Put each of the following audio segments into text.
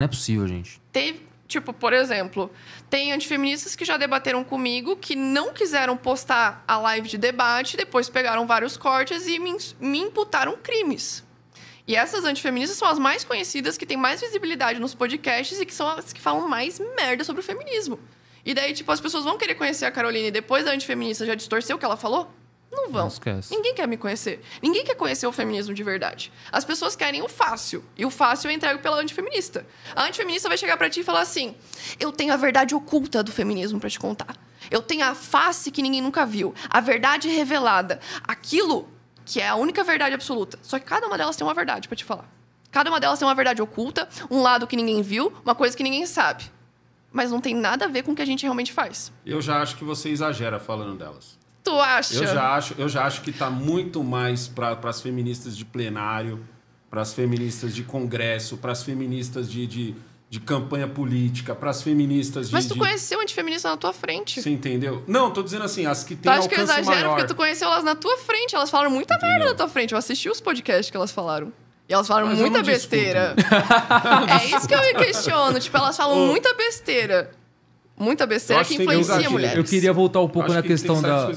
Não é possível, gente. Teve, tipo, por exemplo, tem antifeministas que já debateram comigo que não quiseram postar a live de debate, depois pegaram vários cortes e me, me imputaram crimes. E essas antifeministas são as mais conhecidas, que têm mais visibilidade nos podcasts e que são as que falam mais merda sobre o feminismo. E daí, tipo, as pessoas vão querer conhecer a Caroline depois da antifeminista já distorceu o que ela falou? não vão. Não Ninguém quer me conhecer. Ninguém quer conhecer o feminismo de verdade. As pessoas querem o fácil. E o fácil eu entrego pela antifeminista. A antifeminista vai chegar para ti e falar assim: eu tenho a verdade oculta do feminismo para te contar. Eu tenho a face que ninguém nunca viu. A verdade revelada. Aquilo que é a única verdade absoluta. Só que cada uma delas tem uma verdade para te falar. Cada uma delas tem uma verdade oculta, um lado que ninguém viu, uma coisa que ninguém sabe. Mas não tem nada a ver com o que a gente realmente faz. Eu já acho que você exagera falando delas tu acha? Eu já acho, eu já acho que está muito mais para as feministas de plenário, para as feministas de congresso, para as feministas de, de, de, campanha política, para as feministas de... Mas tu de... conheceu antifeminista na tua frente. Você entendeu? Não, tô dizendo assim, as que têm alcance maior. Tu acha que eu exagero maior. porque tu conheceu elas na tua frente, elas falaram muita entendeu? merda na tua frente. Eu assisti os podcasts que elas falaram. E elas falaram Mas muita besteira. é isso que eu me questiono. Tipo, elas falam Ô, muita besteira muita besteira que influencia que mulheres. Eu queria voltar um pouco na que questão da.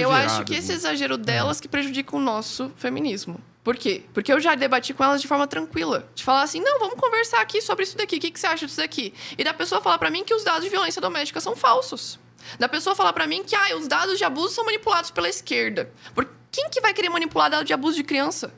eu acho que esse né? exagero é. delas que prejudica o nosso feminismo. Por quê? Porque eu já debati com elas de forma tranquila. De falar assim, não, vamos conversar aqui sobre isso daqui, o que, que você acha disso daqui? E da pessoa falar para mim que os dados de violência doméstica são falsos. Da pessoa falar para mim que ah, os dados de abuso são manipulados pela esquerda. Por quem que vai querer manipular dado de abuso de criança?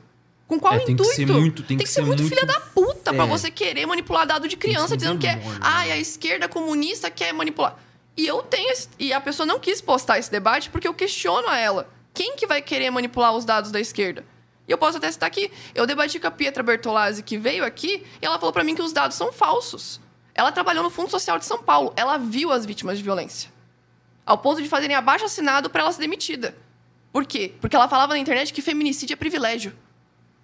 Com qual é, intuito? Tem que ser muito, tem, tem que, que ser, ser muito, muito filha da puta puta é. para você querer manipular dado de criança, dizendo que é, ah, a esquerda comunista quer manipular. E eu tenho. Esse, e a pessoa não quis postar esse debate porque eu questiono a ela. Quem que vai querer manipular os dados da esquerda? E eu posso até citar aqui. Eu debati com a Pietra Bertolazzi, que veio aqui, e ela falou para mim que os dados são falsos. Ela trabalhou no Fundo Social de São Paulo. Ela viu as vítimas de violência. Ao ponto de fazerem abaixo assinado para ela ser demitida. Por quê? Porque ela falava na internet que feminicídio é privilégio.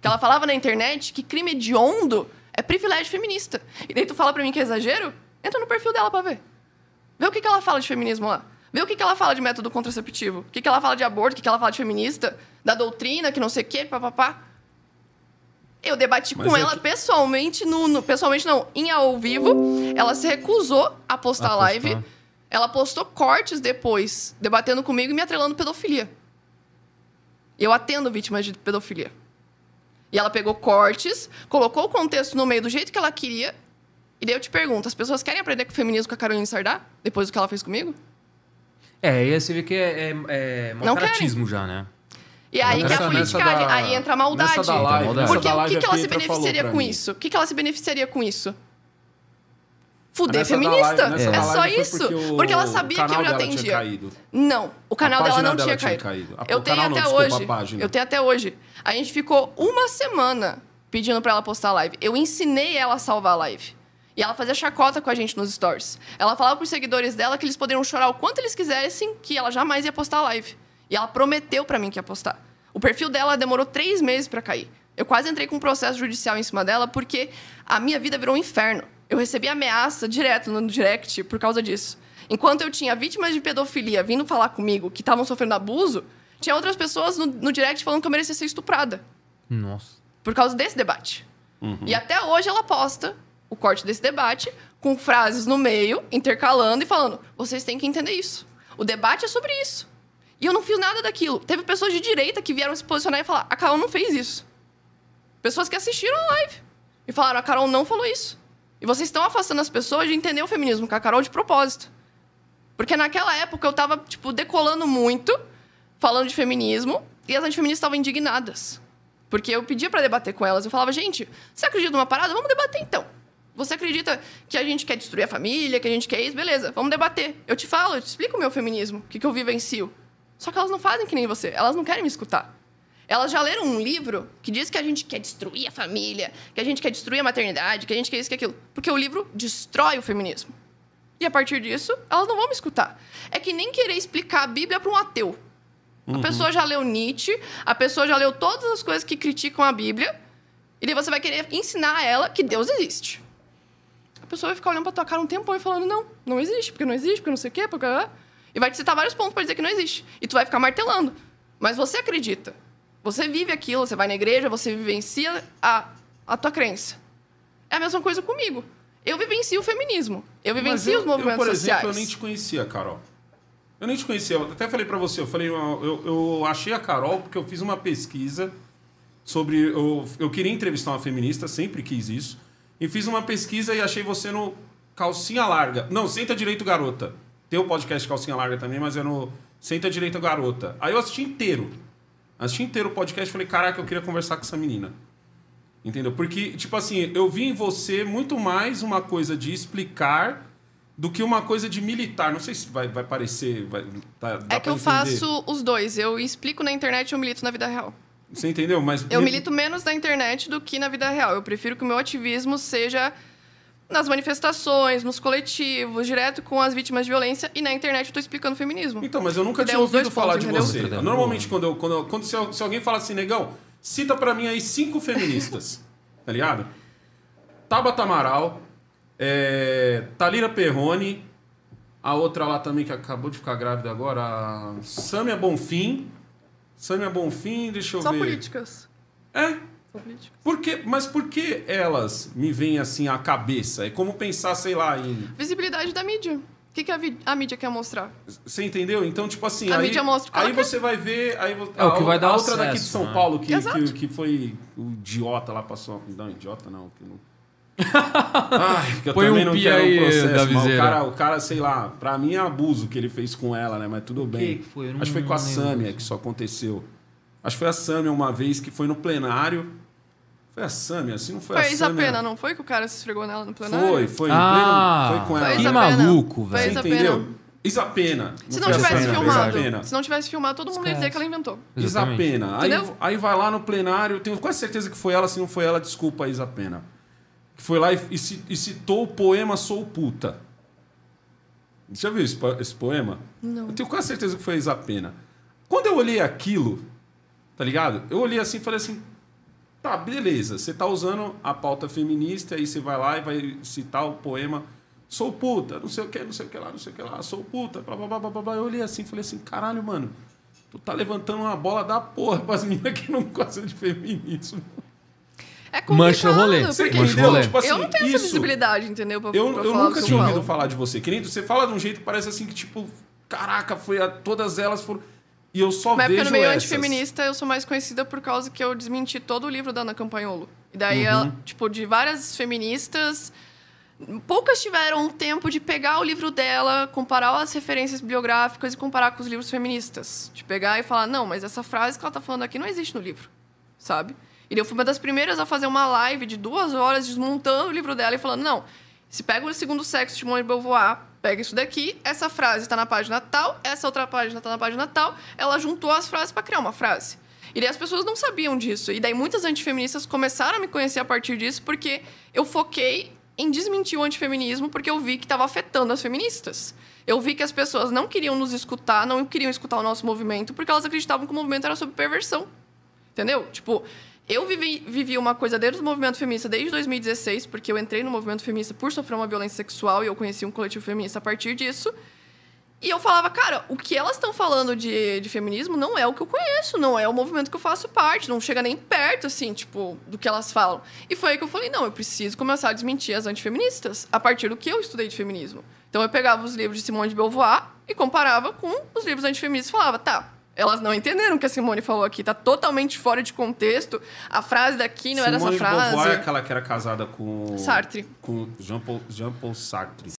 Que ela falava na internet que crime hediondo é privilégio feminista. E daí tu fala pra mim que é exagero? Entra no perfil dela pra ver. Vê o que, que ela fala de feminismo lá. Vê o que, que ela fala de método contraceptivo. O que, que ela fala de aborto, o que, que ela fala de feminista, da doutrina, que não sei o quê, papapá. Eu debati Mas com é ela que... pessoalmente, no, no, pessoalmente não, em ao vivo. Ela se recusou a postar a live. Ela postou cortes depois, debatendo comigo e me atrelando pedofilia. Eu atendo vítimas de pedofilia. E ela pegou cortes, colocou o contexto no meio do jeito que ela queria. E daí eu te pergunto, as pessoas querem aprender com o feminismo com a Carolina Sardá? Depois do que ela fez comigo? É, e aí você vê que é, é, é já, né? E aí nessa, que a política. da, aí entra a maldade. live, porque o que, que é ela se beneficiaria com isso? O que, que ela se beneficiaria com isso? Fuder feminista. É live, é só isso. Porque, porque, ela sabia que eu já atendia. Não, o canal dela não dela tinha, caído. Tinha caído. A, eu tenho até não, hoje. Desculpa, eu tenho até hoje. A gente ficou uma semana pedindo para ela postar live. Eu ensinei ela a salvar a live. E ela fazia chacota com a gente nos stories. Ela falava pros seguidores dela que eles poderiam chorar o quanto eles quisessem, que ela jamais ia postar live. E ela prometeu para mim que ia postar. O perfil dela demorou três meses para cair. Eu quase entrei com um processo judicial em cima dela porque a minha vida virou um inferno. Eu recebi ameaça direto no direct por causa disso. Enquanto eu tinha vítimas de pedofilia vindo falar comigo que estavam sofrendo abuso, tinha outras pessoas no, no, direct falando que eu merecia ser estuprada. Nossa. Por causa desse debate. Uhum. E até hoje ela posta o corte desse debate com frases no meio, intercalando e falando: vocês têm que entender isso. O debate é sobre isso. E eu não fiz nada daquilo. Teve pessoas de direita que vieram se posicionar e falar: a Carol não fez isso. Pessoas que assistiram a live e falaram: a Carol não falou isso. E vocês estão afastando as pessoas de entender o feminismo com a Carol de propósito. Porque naquela época eu estava tipo, decolando muito, falando de feminismo, e as antifeministas estavam indignadas. Porque eu pedia para debater com elas. Eu falava, gente, você acredita numa parada? Vamos debater então. Você acredita que a gente quer destruir a família, que a gente quer isso? Beleza, vamos debater. Eu te falo, eu te explico o meu feminismo, o que, que eu vivencio. Só que elas não fazem que nem você, elas não querem me escutar. Elas já leram um livro que diz que a gente quer destruir a família, que a gente quer destruir a maternidade, que a gente quer isso, que aquilo. Porque o livro destrói o feminismo. E a partir disso, elas não vão me escutar. É que nem querer explicar a Bíblia para um ateu. Uhum. A pessoa já leu Nietzsche, a pessoa já leu todas as coisas que criticam a Bíblia, e daí você vai querer ensinar a ela que Deus existe. A pessoa vai ficar olhando para tua cara um tempão e falando: não, não existe, porque não existe, porque não sei o quê, porque. E vai te citar vários pontos para dizer que não existe. E tu vai ficar martelando. Mas você acredita. Você vive aquilo, você vai na igreja, você vivencia a, a tua crença. É a mesma coisa comigo. Eu vivencio o feminismo. Eu vivencio eu, os movimentos sociais. eu, por sociais. Exemplo, eu nem te conhecia, Carol. Eu nem te conhecia. Eu até falei para você, eu falei, eu, eu achei a Carol porque eu fiz uma pesquisa sobre. Eu, eu queria entrevistar uma feminista, sempre quis isso. E fiz uma pesquisa e achei você no Calcinha Larga. Não, Senta Direito Garota. Tem o podcast Calcinha Larga também, mas é no Senta Direito Garota. Aí eu assisti inteiro. Assisti inteiro o podcast e falei, caraca, eu queria conversar com essa menina. Entendeu? Porque, tipo assim, eu vi em você muito mais uma coisa de explicar do que uma coisa de militar. Não sei se vai, vai parecer. Vai, tá, é que eu entender. faço os dois. Eu explico na internet e eu milito na vida real. Você entendeu? Mas. Eu milito menos na internet do que na vida real. Eu prefiro que o meu ativismo seja nas manifestações, nos coletivos, direto com as vítimas de violência e na internet eu tô explicando feminismo. Então, mas eu nunca tinha ouvido falar de entendeu? você. Entendeu? Normalmente, quando, eu, quando, quando se, se, alguém fala assim, negão, cita para mim aí cinco feministas, tá ligado? Tabata Amaral, é, Talira Perrone, a outra lá também que acabou de ficar grávida agora, a Sâmia Bonfim. Sâmia Bonfim, deixa eu Só ver. Só políticas. É, política. Por Mas por que elas me vêm assim à cabeça? É como pensar, sei lá, em. Visibilidade da mídia. O que, que a, a, mídia quer mostrar? Você entendeu? Então, tipo assim, a aí, mídia mostra aí quer. você vai ver. Aí, é a, o que vai dar a outra acesso, daqui de São né? Paulo, que, que, que, foi o idiota lá, passou. Não, idiota não, que não. Ai, que eu Põe também um não quero aí, um processo, mas o cara, o cara, sei lá, pra mim é abuso que ele fez com ela, né? Mas tudo o bem. Que foi? Acho que foi com a Sâmia que isso aconteceu. Acho que foi a Sâmia uma vez que foi no plenário. Foi a Samia, assim não foi, foi a Samia. Foi a pena, não foi que o cara se esfregou nela no plenário? Foi, foi. Ah, pleno, foi com ela. Que maluco, velho. Você entendeu? Isapena. Se não, não tivesse filmado, se não tivesse filmado, todo mundo ia dizer que ela inventou. Isapena. Aí, aí vai lá no plenário, tenho quase certeza que foi ela, se não foi ela, desculpa, Isapena. Que foi lá e, e, citou o poema Sou Puta. Já viu esse, esse poema? Não. Eu tenho quase certeza que foi a Isapena. Quando eu olhei aquilo, tá ligado? Eu olhei assim e falei assim, Tá, beleza. Você tá usando a pauta feminista, aí você vai lá e vai citar o poema Sou puta, não sei o que, não sei o que lá, não sei o que lá, sou puta, blá blá blá blá blá. Eu olhei assim falei assim, caralho, mano, tu tá levantando uma bola da porra pras meninas que não gostam de feminismo. É complicado. Mancha o rolê. Você entendeu? Tipo assim, eu não tenho isso. essa visibilidade, entendeu? Pra, eu pra eu nunca tinha ouvido falar de você. Querido, você fala de um jeito que parece assim que, tipo, caraca, foi a, todas elas foram. E eu só Mas vejo porque no meio antifeminista eu sou mais conhecida por causa que eu desmenti todo o livro da Ana Campagnolo. E daí, uhum. ela, tipo, de várias feministas, poucas tiveram o tempo de pegar o livro dela, comparar as referências bibliográficas e comparar com os livros feministas. De pegar e falar, não, mas essa frase que ela tá falando aqui não existe no livro, sabe? E eu fui uma das primeiras a fazer uma live de duas horas desmontando o livro dela e falando, não, se pega o segundo sexo de Simone de Beauvoir, pega isso daqui, essa frase está na página tal, essa outra página está na página tal, ela juntou as frases para criar uma frase. E daí as pessoas não sabiam disso. E daí muitas antifeministas começaram a me conhecer a partir disso, porque eu foquei em desmentir o antifeminismo, porque eu vi que estava afetando as feministas. Eu vi que as pessoas não queriam nos escutar, não queriam escutar o nosso movimento, porque elas acreditavam que o movimento era sobre perversão. Entendeu? Tipo, eu vivi, vivi uma coisa dentro do movimento feminista desde 2016, porque eu entrei no movimento feminista por sofrer uma violência sexual e eu conheci um coletivo feminista a partir disso. E eu falava, cara, o que elas estão falando de, de feminismo não é o que eu conheço, não é o movimento que eu faço parte, não chega nem perto, assim, tipo, do que elas falam. E foi aí que eu falei, não, eu preciso começar a desmentir as antifeministas, a partir do que eu estudei de feminismo. Então eu pegava os livros de Simone de Beauvoir e comparava com os livros antifeministas e falava, tá, elas não entenderam o que a Simone falou aqui. Tá totalmente fora de contexto. A frase daqui não é Simone era essa frase. Simone Beauvoir é aquela que era casada com... Sartre. Com Jean Paul, Jean Paul Sartre.